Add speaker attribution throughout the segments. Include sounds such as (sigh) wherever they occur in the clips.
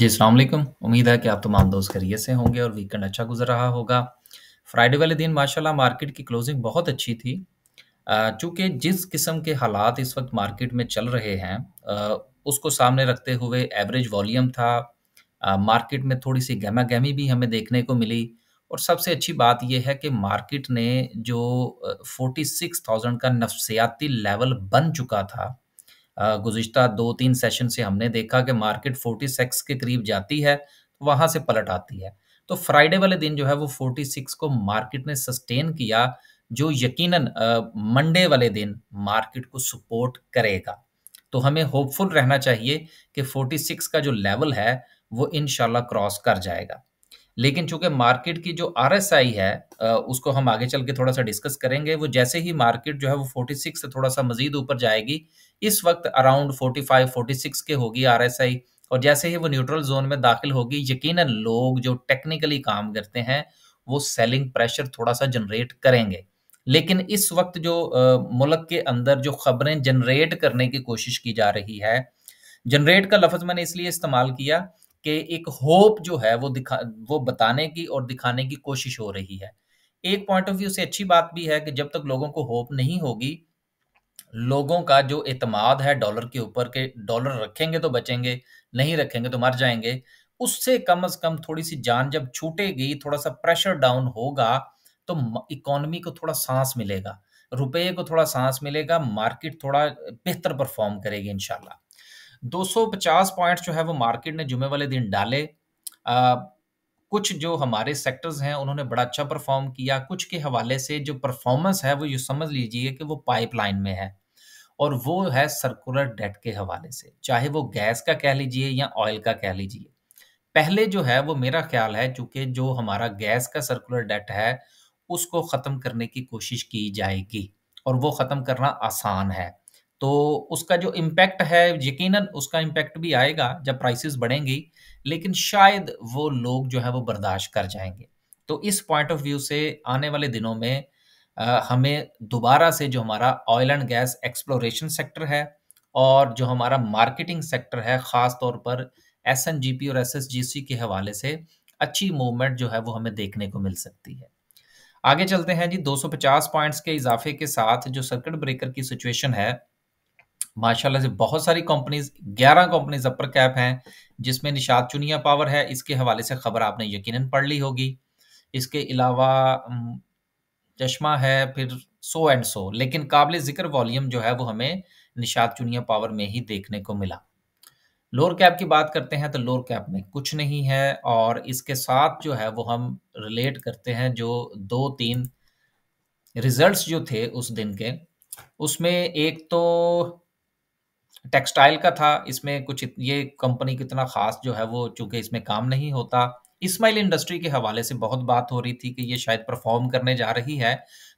Speaker 1: जी अलैक्म उम्मीद है कि आप तमाम दोस्त खैरियत से होंगे और वीकेंड अच्छा गुजर रहा होगा फ्राइडे वाले दिन माशाल्लाह मार्केट की क्लोजिंग बहुत अच्छी थी चूँकि जिस किस्म के हालात इस वक्त मार्केट में चल रहे हैं उसको सामने रखते हुए एवरेज वॉल्यूम था मार्केट में थोड़ी सी गहमा गहमी भी हमें देखने को मिली और सबसे अच्छी बात यह है कि मार्केट ने जो फोर्टी सिक्स थाउजेंड का नफसियाती लेवल बन चुका था गुजशत दो तीन सेशन से हमने देखा कि मार्केट फोर्टी सिक्स के करीब जाती है वहां से पलट आती है तो फ्राइडे वाले दिन जो है वो फोर्टी सिक्स को मार्केट ने सस्टेन किया जो यकीनन मंडे वाले दिन मार्केट को सपोर्ट करेगा तो हमें होपफुल रहना चाहिए कि 46 का जो लेवल है वो इन क्रॉस कर जाएगा लेकिन चूंकि मार्केट की जो आर है उसको हम आगे चल के थोड़ा सा डिस्कस करेंगे वो जैसे ही मार्केट जो है वो 46 से थोड़ा सा मजीद ऊपर जाएगी इस वक्त अराउंड 45 46 के होगी आर और जैसे ही वो न्यूट्रल जोन में दाखिल होगी यकीनन लोग जो टेक्निकली काम करते हैं वो सेलिंग प्रेशर थोड़ा सा जनरेट करेंगे लेकिन इस वक्त जो मुल्क के अंदर जो खबरें जनरेट करने की कोशिश की जा रही है जनरेट का लफज मैंने इसलिए इस्तेमाल किया कि एक होप जो है वो दिखा वो बताने की और दिखाने की कोशिश हो रही है एक पॉइंट ऑफ व्यू से अच्छी बात भी है कि जब तक लोगों को होप नहीं होगी लोगों का जो इतमाद है डॉलर के ऊपर के डॉलर रखेंगे तो बचेंगे नहीं रखेंगे तो मर जाएंगे उससे कम अज कम थोड़ी सी जान जब छूटेगी थोड़ा सा प्रेशर डाउन होगा तो इकोनॉमी को थोड़ा सांस मिलेगा रुपये को थोड़ा सांस मिलेगा मार्केट थोड़ा बेहतर परफॉर्म करेगी इनशाला 250 पॉइंट जो है वो मार्केट ने जुमे वाले दिन डाले आ, कुछ जो हमारे सेक्टर्स हैं उन्होंने बड़ा अच्छा परफॉर्म किया कुछ के हवाले से जो परफॉर्मेंस है वो ये समझ लीजिए कि वो पाइपलाइन में है और वो है सर्कुलर डेट के हवाले से चाहे वो गैस का कह लीजिए या ऑयल का कह लीजिए पहले जो है वो मेरा ख्याल है चूंकि जो हमारा गैस का सर्कुलर डेट है उसको ख़त्म करने की कोशिश की जाएगी और वो ख़त्म करना आसान है तो उसका जो इम्पैक्ट है यकीनन उसका इम्पैक्ट भी आएगा जब प्राइसेस बढ़ेंगी लेकिन शायद वो लोग जो है वो बर्दाश्त कर जाएंगे तो इस पॉइंट ऑफ व्यू से आने वाले दिनों में हमें दोबारा से जो हमारा oil and gas exploration sector है और जो हमारा मार्केटिंग सेक्टर है ख़ास तौर पर एस और एस के हवाले से अच्छी मूवमेंट जो है वो हमें देखने को मिल सकती है आगे चलते हैं जी 250 पॉइंट्स के इजाफे के साथ जो सर्किट ब्रेकर की सिचुएशन है माशाल्लाह से बहुत सारी कंपनीज 11 कंपनीज अपर कैप हैं जिसमें निशाद चुनिया पावर है इसके हवाले से खबर आपने यकीनन पढ़ ली होगी इसके अलावा चश्मा है फिर सो एंड सो लेकिन काबिल जिक्र वॉल्यूम जो है वो हमें निशाद चुनिया पावर में ही देखने को मिला लोअर कैप की बात करते हैं तो लोअर कैप में कुछ नहीं है और इसके साथ जो है वो हम रिलेट करते हैं जो दो तीन रिजल्ट्स जो थे उस दिन के उसमें एक तो टेक्सटाइल का था इसमें कुछ ये कंपनी कितना खास जो है वो चूंकि इसमें काम नहीं होता इसमाइल इंडस्ट्री के हवाले से बहुत बात हो रही थी कि ये शायद परफॉर्म करने जा रही है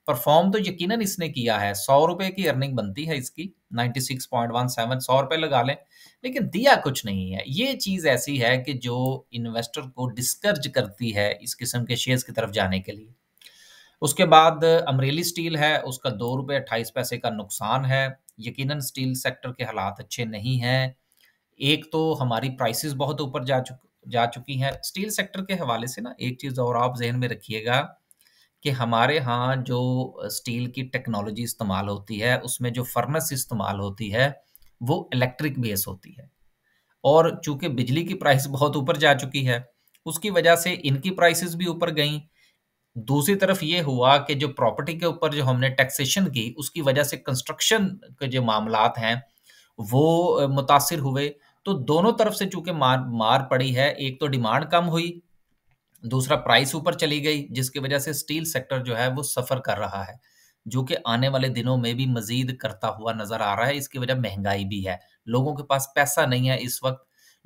Speaker 1: परफॉर्म तो यकीनन इसने किया है सौ रुपए की अर्निंग बनती है इसकी 96.17 सौ रुपए लगा लें लेकिन दिया कुछ नहीं है ये चीज ऐसी है कि जो इन्वेस्टर को डिस्कर्ज करती है इस किस्म के शेयर्स की तरफ जाने के लिए उसके बाद अमरेली स्टील है उसका दो रुपये अट्ठाईस पैसे का नुकसान है यकीनन स्टील सेक्टर के हालात अच्छे नहीं हैं एक तो हमारी प्राइसेस बहुत ऊपर जा चुकी जा चुकी हैं स्टील सेक्टर के हवाले से ना एक चीज़ और आप जहन में रखिएगा कि हमारे यहाँ जो स्टील की टेक्नोलॉजी इस्तेमाल होती है उसमें जो फर्नेस इस्तेमाल होती है वो इलेक्ट्रिक बेस होती है और चूंकि बिजली की प्राइस बहुत ऊपर जा चुकी है उसकी वजह से इनकी प्राइसेस भी ऊपर गई दूसरी तरफ ये हुआ कि जो प्रॉपर्टी के ऊपर जो हमने टैक्सेशन की उसकी वजह से कंस्ट्रक्शन के जो मामला हैं वो मुतासर हुए तो दोनों तरफ से चूंकि मार मार पड़ी है एक तो डिमांड कम हुई दूसरा प्राइस ऊपर चली गई जिसकी वजह से स्टील सेक्टर जो है वो सफर कर रहा है जो कि आने वाले दिनों में भी मजीद करता हुआ नजर आ रहा है इसकी वजह महंगाई भी है लोगों के पास पैसा नहीं है इस वक्त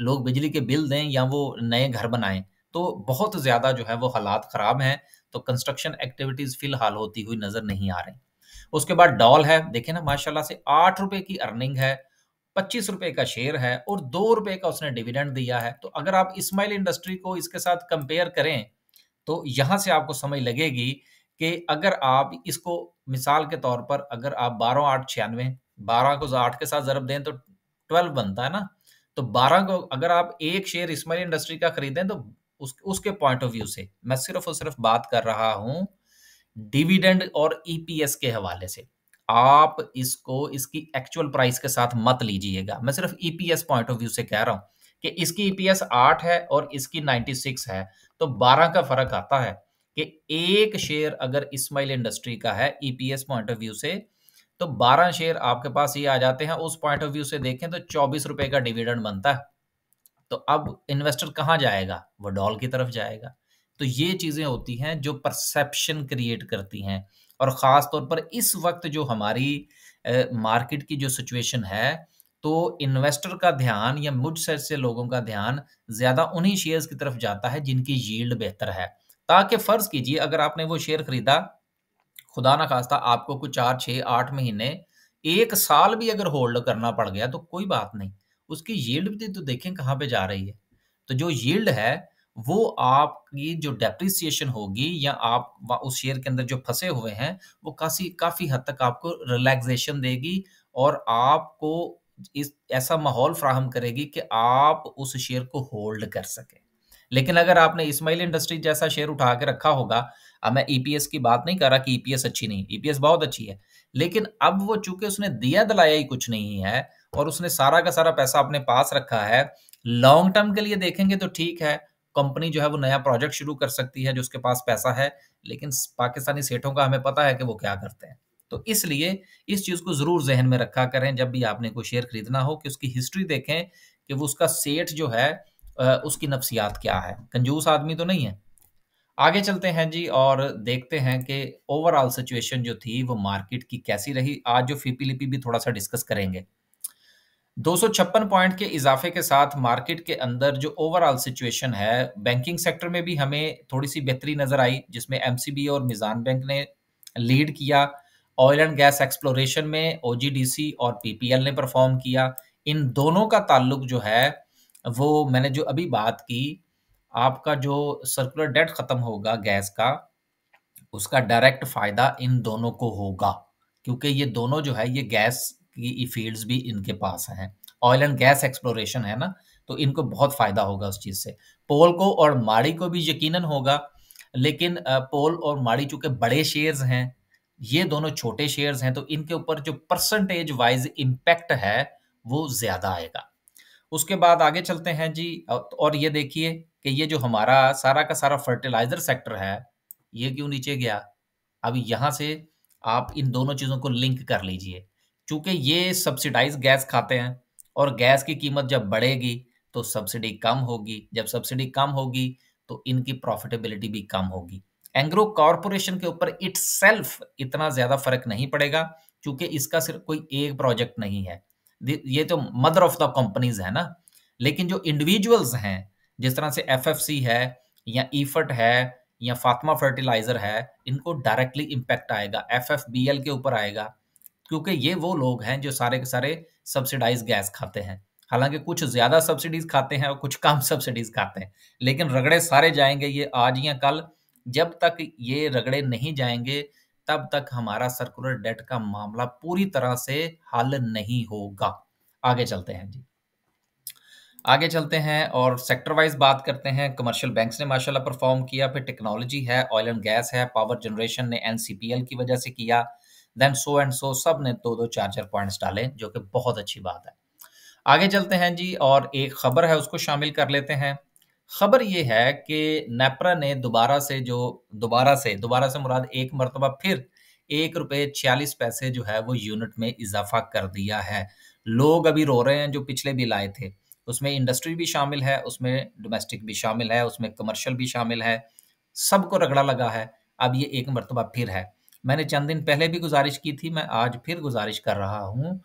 Speaker 1: लोग बिजली के बिल दें या वो नए घर बनाएं तो बहुत ज्यादा जो है वो हालात खराब हैं तो कंस्ट्रक्शन एक्टिविटीज फिलहाल होती हुई नजर नहीं आ रही उसके बाद डॉल है देखे ना माशाल्लाह से आठ रुपए की अर्निंग है पच्चीस रुपए का शेयर है और दो रुपए का उसने डिविडेंड दिया है तो अगर आप इस्माइल इंडस्ट्री को इसके साथ कंपेयर करें तो यहां से आपको समझ लगेगी कि अगर आप इसको मिसाल के तौर पर अगर आप बारह आठ छियानवे बारह को आठ के साथ जरब दें तो ट्वेल्व बनता है ना तो बारह को अगर आप एक शेयर इस्माइल इंडस्ट्री का खरीदें तो उस, उसके पॉइंट ऑफ व्यू से मैं सिर्फ और सिर्फ बात कर रहा हूं डिविडेंड और ईपीएस e के हवाले से आप इसको इसकी एक्चुअल प्राइस के साथ मत लीजिएगा मैं सिर्फ ईपीएस पॉइंट ऑफ व्यू से कह रहा हूं कि इसकी ईपीएस e आठ है और इसकी नाइन्टी सिक्स है तो बारह का फर्क आता है कि एक शेयर अगर इस्माइल इंडस्ट्री का है ईपीएस पॉइंट ऑफ व्यू से तो बारह शेयर आपके पास ये आ जाते हैं उस पॉइंट ऑफ व्यू से देखें तो चौबीस रुपए का डिविडेंड बनता है तो अब इन्वेस्टर कहाँ जाएगा वो डॉल की तरफ जाएगा तो ये चीजें होती हैं जो परसेप्शन क्रिएट करती हैं और ख़ास तौर पर इस वक्त जो हमारी मार्केट की जो सिचुएशन है तो इन्वेस्टर का ध्यान या मुझ सेट से लोगों का ध्यान ज़्यादा उन्हीं शेयर्स की तरफ जाता है जिनकी यील्ड बेहतर है ताकि फ़र्ज़ कीजिए अगर आपने वो शेयर ख़रीदा खुदा ना खास्ता आपको कुछ चार छः आठ महीने एक साल भी अगर होल्ड करना पड़ गया तो कोई बात नहीं उसकी यील्ड भी तो देखें कहाँ पे जा रही है तो जो यील्ड है वो आपकी जो डेप्रिसिएशन होगी या आप उस शेयर के अंदर जो फंसे हुए हैं वो काफी काफी हद तक आपको रिलैक्सेशन देगी और आपको इस ऐसा माहौल फ्राहम करेगी कि आप उस शेयर को होल्ड कर सकें लेकिन अगर आपने इस्माइल इंडस्ट्री जैसा शेयर उठा के रखा होगा अब मैं ईपीएस e की बात नहीं कर रहा कि ईपीएस e अच्छी नहीं ईपीएस e बहुत अच्छी है लेकिन अब वो चूंकि उसने दिया दलाया ही कुछ नहीं है और उसने सारा का सारा पैसा अपने पास रखा है लॉन्ग टर्म के लिए देखेंगे तो ठीक है कंपनी जो है वो नया प्रोजेक्ट शुरू कर सकती है जो उसके पास पैसा है लेकिन पाकिस्तानी सेठों का हमें पता है कि वो क्या करते हैं तो इसलिए इस चीज़ को ज़रूर जहन में रखा करें जब भी आपने कोई शेयर खरीदना हो कि उसकी हिस्ट्री देखें कि वो उसका सेठ जो है उसकी नफ्सियात क्या है कंजूस आदमी तो नहीं है आगे चलते हैं जी और देखते हैं कि ओवरऑल सिचुएशन जो थी वो मार्केट की कैसी रही आज जो फीपी लिपी भी थोड़ा सा डिस्कस करेंगे दो पॉइंट के इजाफे के साथ मार्केट के अंदर जो ओवरऑल सिचुएशन है बैंकिंग सेक्टर में भी हमें थोड़ी सी बेहतरी नजर आई जिसमें एमसीबी और मिजान बैंक ने लीड किया ऑयल एंड गैस एक्सप्लोरेशन में ओजीडीसी और पीपीएल ने परफॉर्म किया इन दोनों का ताल्लुक जो है वो मैंने जो अभी बात की आपका जो सर्कुलर डेट खत्म होगा गैस का उसका डायरेक्ट फायदा इन दोनों को होगा क्योंकि ये दोनों जो है ये गैस ये फील्ड्स भी इनके पास हैं ऑयल एंड गैस एक्सप्लोरेशन है ना तो इनको बहुत फायदा होगा उस चीज से पोल को और माड़ी को भी यकीनन होगा लेकिन पोल और माड़ी चूंकि बड़े शेयर्स हैं ये दोनों छोटे शेयर्स हैं तो इनके ऊपर जो परसेंटेज वाइज इम्पैक्ट है वो ज्यादा आएगा उसके बाद आगे चलते हैं जी और ये देखिए कि ये जो हमारा सारा का सारा फर्टिलाइजर सेक्टर है ये क्यों नीचे गया अब यहां से आप इन दोनों चीज़ों को लिंक कर लीजिए चूंकि ये सब्सिडाइज गैस खाते हैं और गैस की कीमत जब बढ़ेगी तो सब्सिडी कम होगी जब सब्सिडी कम होगी तो इनकी प्रॉफिटेबिलिटी भी कम होगी एंग्रो कॉरपोरेशन के ऊपर इट इतना ज्यादा फर्क नहीं पड़ेगा क्योंकि इसका सिर्फ कोई एक प्रोजेक्ट नहीं है ये तो मदर ऑफ द कंपनीज है ना लेकिन जो इंडिविजुअल्स हैं जिस तरह से एफ है या ईफट e है या फातमा फर्टिलाइजर है इनको डायरेक्टली इंपैक्ट आएगा एफ के ऊपर आएगा क्योंकि ये वो लोग हैं जो सारे के सारे सब्सिडाइज गैस खाते हैं हालांकि कुछ ज्यादा सब्सिडीज खाते हैं और कुछ कम सब्सिडीज खाते हैं लेकिन रगड़े सारे जाएंगे ये आज या कल जब तक ये रगड़े नहीं जाएंगे तब तक हमारा सर्कुलर डेट का मामला पूरी तरह से हल नहीं होगा आगे चलते हैं जी आगे चलते हैं और सेक्टर वाइज बात करते हैं कमर्शियल बैंक्स ने माशाल्लाह परफॉर्म किया फिर टेक्नोलॉजी है ऑयल एंड गैस है पावर जनरेशन ने एनसीपीएल की वजह से किया देन सो एंड सो सब ने दो दो चार चार पॉइंट्स डाले जो कि बहुत अच्छी बात है आगे चलते हैं जी और एक खबर है उसको शामिल कर लेते हैं खबर ये है कि नेपरा ने दोबारा से जो दोबारा से दोबारा से मुराद एक मरतबा फिर एक रुपये छियालीस पैसे जो है वो यूनिट में इजाफा कर दिया है लोग अभी रो रहे हैं जो पिछले बिल आए थे उसमें इंडस्ट्री भी शामिल है उसमें डोमेस्टिक भी शामिल है उसमें कमर्शियल भी शामिल है सबको रगड़ा लगा है अब ये एक मरतबा फिर है मैंने चंद दिन पहले भी गुजारिश की थी मैं आज फिर गुजारिश कर रहा हूँ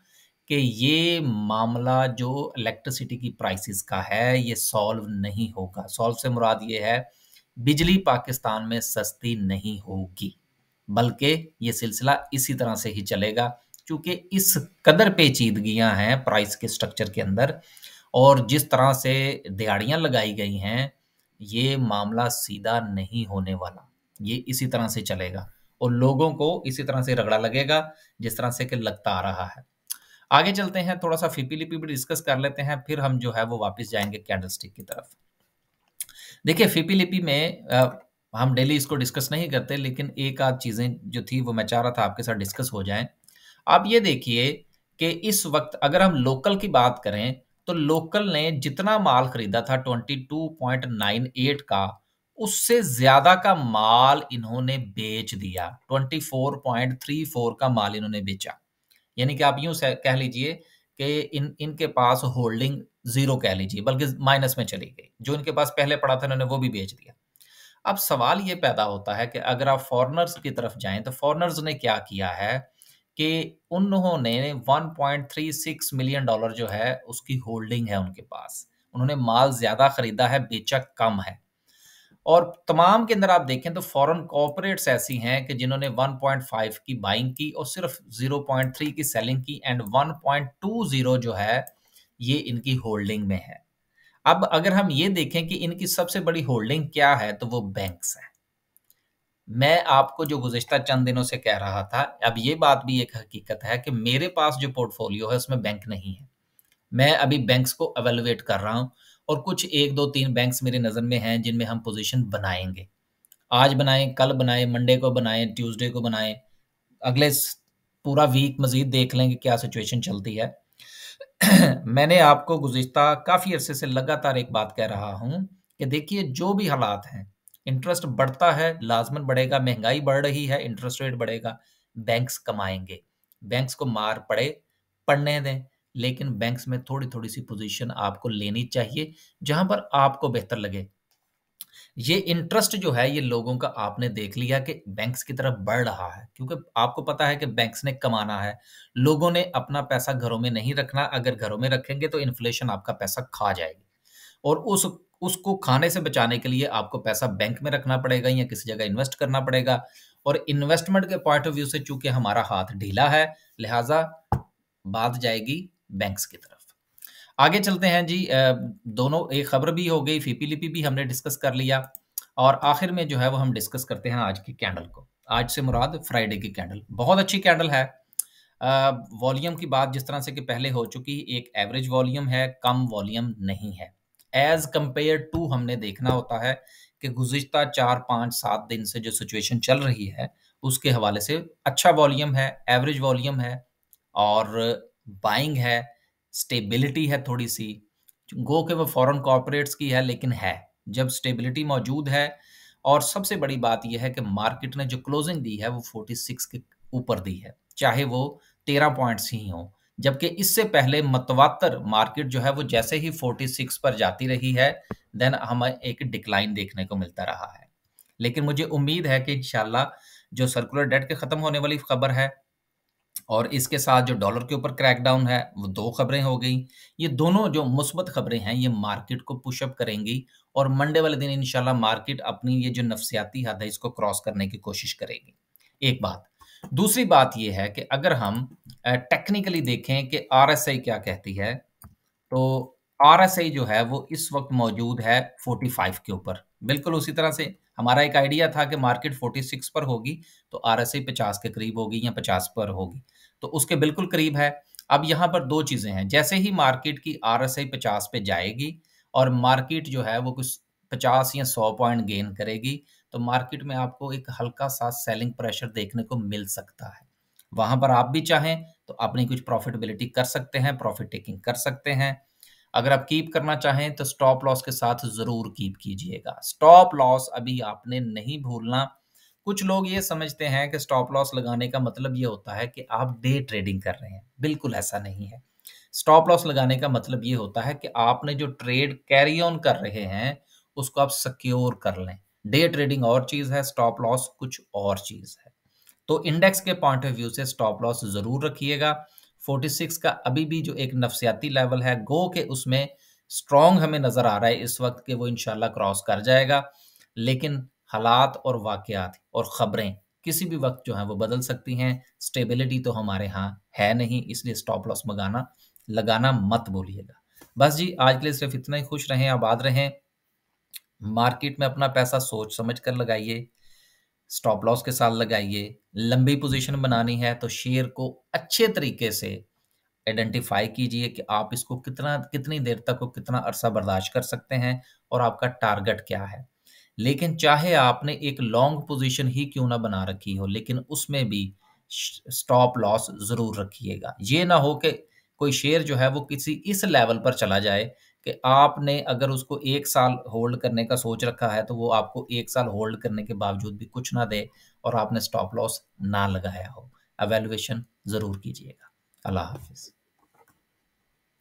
Speaker 1: कि ये मामला जो इलेक्ट्रिसिटी की प्राइसेस का है ये सॉल्व नहीं होगा सॉल्व से मुराद ये है बिजली पाकिस्तान में सस्ती नहीं होगी बल्कि ये सिलसिला इसी तरह से ही चलेगा क्योंकि इस कदर पेचीदगियां हैं प्राइस के स्ट्रक्चर के अंदर और जिस तरह से दिहाड़ियां लगाई गई हैं ये मामला सीधा नहीं होने वाला ये इसी तरह से चलेगा और लोगों को इसी तरह से रगड़ा लगेगा जिस तरह से कि लगता आ रहा है आगे चलते हैं थोड़ा सा फीपी लिपी भी डिस्कस कर लेते हैं फिर हम जो है वो वापस जाएंगे कैंडलस्टिक की तरफ देखिए फीपी लिपी में आ, हम डेली इसको डिस्कस नहीं करते लेकिन एक आध चीज़ें जो थी वो मैं चाह रहा था आपके साथ डिस्कस हो जाए आप ये देखिए कि इस वक्त अगर हम लोकल की बात करें तो लोकल ने जितना माल खरीदा था 22.98 का उससे ज्यादा का माल इन्होंने बेच दिया 24.34 का माल इन्होंने बेचा यानी कि आप यूं कह लीजिए कि इन इनके पास होल्डिंग जीरो कह लीजिए बल्कि माइनस में चली गई जो इनके पास पहले पड़ा था इन्होंने वो भी बेच दिया अब सवाल ये पैदा होता है कि अगर आप फॉरनर्स की तरफ जाएं तो फॉरनर्स ने क्या किया है कि उन्होंने 1.36 मिलियन डॉलर जो है उसकी होल्डिंग है उनके पास उन्होंने माल ज्यादा खरीदा है बेचा कम है और तमाम के अंदर आप देखें तो फॉरेन कॉपोरेट्स ऐसी हैं कि जिन्होंने 1.5 की बाइंग की और सिर्फ 0.3 की सेलिंग की एंड 1.20 जो है ये इनकी होल्डिंग में है अब अगर हम ये देखें कि इनकी सबसे बड़ी होल्डिंग क्या है तो वो बैंक्स हैं मैं आपको जो गुजशत चंद दिनों से कह रहा था अब ये बात भी एक हकीकत है कि मेरे पास जो पोर्टफोलियो है उसमें बैंक नहीं है मैं अभी बैंक्स को अवेलुएट कर रहा हूँ और कुछ एक दो तीन बैंक्स मेरे नज़र में हैं जिनमें हम पोजीशन बनाएंगे आज बनाएं कल बनाएं मंडे को बनाएं ट्यूसडे को बनाएं अगले पूरा वीक मज़ीद देख लेंगे क्या सिचुएशन चलती है (clears throat) मैंने आपको गुज्त काफ़ी अरसे से लगातार एक बात कह रहा हूँ कि देखिए जो भी हालात हैं इंटरेस्ट बढ़ता है लाजमन बढ़ेगा महंगाई बढ़ रही है इंटरेस्ट रेट बढ़ेगा बैंक्स कमाएंगे बैंक्स को मार पड़े पढ़ने दें लेकिन बैंक्स में थोड़ी थोड़ी सी पोजीशन आपको लेनी चाहिए जहां पर आपको बेहतर लगे ये इंटरेस्ट जो है ये लोगों का आपने देख लिया कि बैंक्स की तरफ बढ़ रहा है क्योंकि आपको पता है कि बैंक्स ने कमाना है लोगों ने अपना पैसा घरों में नहीं रखना अगर घरों में रखेंगे तो इन्फ्लेशन आपका पैसा खा जाएगी और उस उसको खाने से बचाने के लिए आपको पैसा बैंक में रखना पड़ेगा या किसी जगह इन्वेस्ट करना पड़ेगा और इन्वेस्टमेंट के पॉइंट ऑफ व्यू से चूंकि हमारा हाथ ढीला है लिहाजा बात जाएगी बैंक्स की तरफ आगे चलते हैं जी दोनों एक खबर भी हो गई फीपी लिपि भी हमने डिस्कस कर लिया और आखिर में जो है वो हम डिस्कस करते हैं आज की कैंडल को आज से मुराद फ्राइडे की कैंडल बहुत अच्छी कैंडल है वॉल्यूम की बात जिस तरह से कि पहले हो चुकी एक एवरेज वॉल्यूम है कम वॉल्यूम नहीं है एज कंपेयर टू हमने देखना होता है कि गुजशत चार पाँच सात दिन से जो सिचुएशन चल रही है उसके हवाले से अच्छा वॉल्यूम है एवरेज वॉल्यूम है और बाइंग है स्टेबिलिटी है थोड़ी सी गो के वो फॉरेन कॉर्पोरेट्स की है लेकिन है जब स्टेबिलिटी मौजूद है और सबसे बड़ी बात यह है कि मार्केट ने जो क्लोजिंग दी है वो 46 के ऊपर दी है चाहे वो 13 पॉइंट्स ही हो जबकि इससे पहले मतवातर मार्केट जो है वो जैसे ही 46 पर जाती रही है देन हमें एक डिक्लाइन देखने को मिलता रहा है लेकिन मुझे उम्मीद है कि इंशाल्लाह जो सर्कुलर डेट के ख़त्म होने वाली खबर है और इसके साथ जो डॉलर के ऊपर क्रैकडाउन है वो दो खबरें हो गई ये दोनों जो मुस्बत खबरें हैं ये मार्केट को पुशअप करेंगी और मंडे वाले दिन इनशाला मार्केट अपनी ये जो नफसियाती हद है इसको क्रॉस करने की कोशिश करेगी एक बात दूसरी बात यह है कि अगर हम टेक्निकली देखें कि आर क्या कहती है तो आर जो है वो इस वक्त मौजूद है फोर्टी के ऊपर बिल्कुल उसी तरह से हमारा एक आइडिया था कि मार्केट 46 पर होगी तो आर एस आई पचास के करीब होगी या पचास पर होगी तो उसके बिल्कुल करीब है अब यहाँ पर दो चीज़ें हैं जैसे ही मार्केट की आर एस आई पचास पे जाएगी और मार्केट जो है वो कुछ पचास या सौ पॉइंट गेन करेगी तो मार्केट में आपको एक हल्का सा सेलिंग प्रेशर देखने को मिल सकता है वहां पर आप भी चाहें तो अपनी कुछ प्रॉफिटेबिलिटी कर सकते हैं प्रॉफिट टेकिंग कर सकते हैं अगर आप कीप करना चाहें तो स्टॉप लॉस के साथ जरूर कीप कीजिएगा स्टॉप लॉस अभी आपने नहीं भूलना कुछ लोग ये समझते हैं कि स्टॉप लॉस लगाने का मतलब ये होता है कि आप डे ट्रेडिंग कर रहे हैं बिल्कुल ऐसा नहीं है स्टॉप लॉस लगाने का मतलब ये होता है कि आपने जो ट्रेड कैरी ऑन कर रहे हैं उसको आप सिक्योर कर लें डे ट्रेडिंग और चीज़ है स्टॉप लॉस कुछ और चीज़ है तो इंडेक्स के पॉइंट ऑफ व्यू से स्टॉप लॉस ज़रूर रखिएगा 46 का अभी भी जो एक नफसियाती लेवल है गो के उसमें स्ट्रॉन्ग हमें नज़र आ रहा है इस वक्त कि वो इनशाला क्रॉस कर जाएगा लेकिन हालात और वाक़ात और ख़बरें किसी भी वक्त जो है वो बदल सकती हैं स्टेबिलिटी तो हमारे यहाँ है नहीं इसलिए स्टॉप लॉस मंगाना लगाना मत बोलिएगा बस जी आज के लिए सिर्फ इतना ही खुश रहें आबाद रहें मार्केट में अपना पैसा सोच समझ कर लगाइए स्टॉप लॉस के साथ लगाइए लंबी पोजीशन बनानी है तो शेयर को अच्छे तरीके से आइडेंटिफाई कीजिए कि आप इसको कितना कितनी देर तक और कितना अरसा बर्दाश्त कर सकते हैं और आपका टारगेट क्या है लेकिन चाहे आपने एक लॉन्ग पोजीशन ही क्यों ना बना रखी हो लेकिन उसमें भी स्टॉप लॉस जरूर रखिएगा ये ना हो कि कोई शेयर जो है वो किसी इस लेवल पर चला जाए कि आपने अगर उसको एक साल होल्ड करने का सोच रखा है तो वो आपको एक साल होल्ड करने के बावजूद भी कुछ ना दे और आपने स्टॉप लॉस ना लगाया हो एवेल्युएशन ज़रूर कीजिएगा अल्लाह हाफिज़